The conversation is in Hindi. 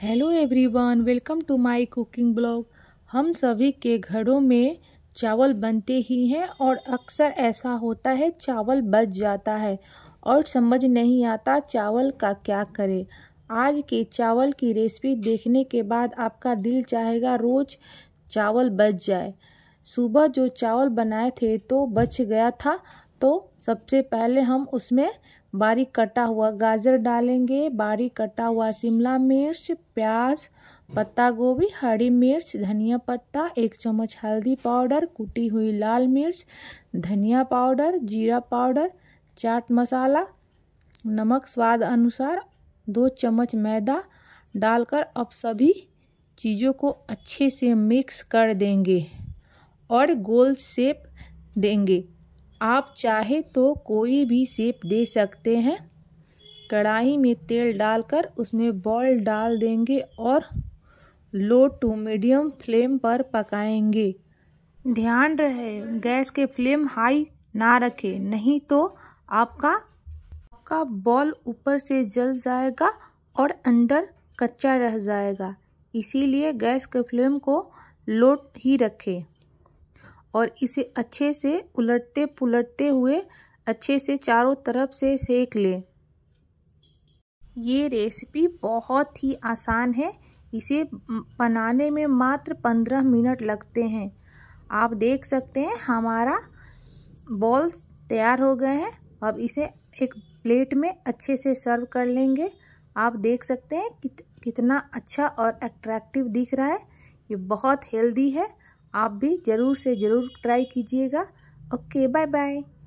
hello everyone welcome to my cooking blog हम सभी के घरों में चावल बनते ही हैं और अक्सर ऐसा होता है चावल बच जाता है और समझ नहीं आता चावल का क्या करें आज के चावल की रेसिपी देखने के बाद आपका दिल चाहेगा रोज़ चावल बच जाए सुबह जो चावल बनाए थे तो बच गया था तो सबसे पहले हम उसमें बारीक कटा हुआ गाजर डालेंगे बारीक कटा हुआ शिमला मिर्च प्याज पत्ता गोभी हरी मिर्च धनिया पत्ता एक चम्मच हल्दी पाउडर कुटी हुई लाल मिर्च धनिया पाउडर जीरा पाउडर चाट मसाला नमक स्वाद अनुसार दो चम्मच मैदा डालकर अब सभी चीज़ों को अच्छे से मिक्स कर देंगे और गोल शेप देंगे आप चाहे तो कोई भी सेप दे सकते हैं कढ़ाई में तेल डालकर उसमें बॉल डाल देंगे और लो टू मीडियम फ्लेम पर पकाएंगे ध्यान रहे गैस के फ्लेम हाई ना रखें नहीं तो आपका आपका बॉल ऊपर से जल जाएगा और अंदर कच्चा रह जाएगा इसीलिए गैस के फ्लेम को लो ही रखें और इसे अच्छे से उलटते पुलटते हुए अच्छे से चारों तरफ से सेक लें ये रेसिपी बहुत ही आसान है इसे बनाने में मात्र पंद्रह मिनट लगते हैं आप देख सकते हैं हमारा बॉल्स तैयार हो गए हैं अब इसे एक प्लेट में अच्छे से सर्व कर लेंगे आप देख सकते हैं कित, कितना अच्छा और अट्रैक्टिव दिख रहा है ये बहुत हेल्दी है आप भी ज़रूर से ज़रूर ट्राई कीजिएगा ओके बाय बाय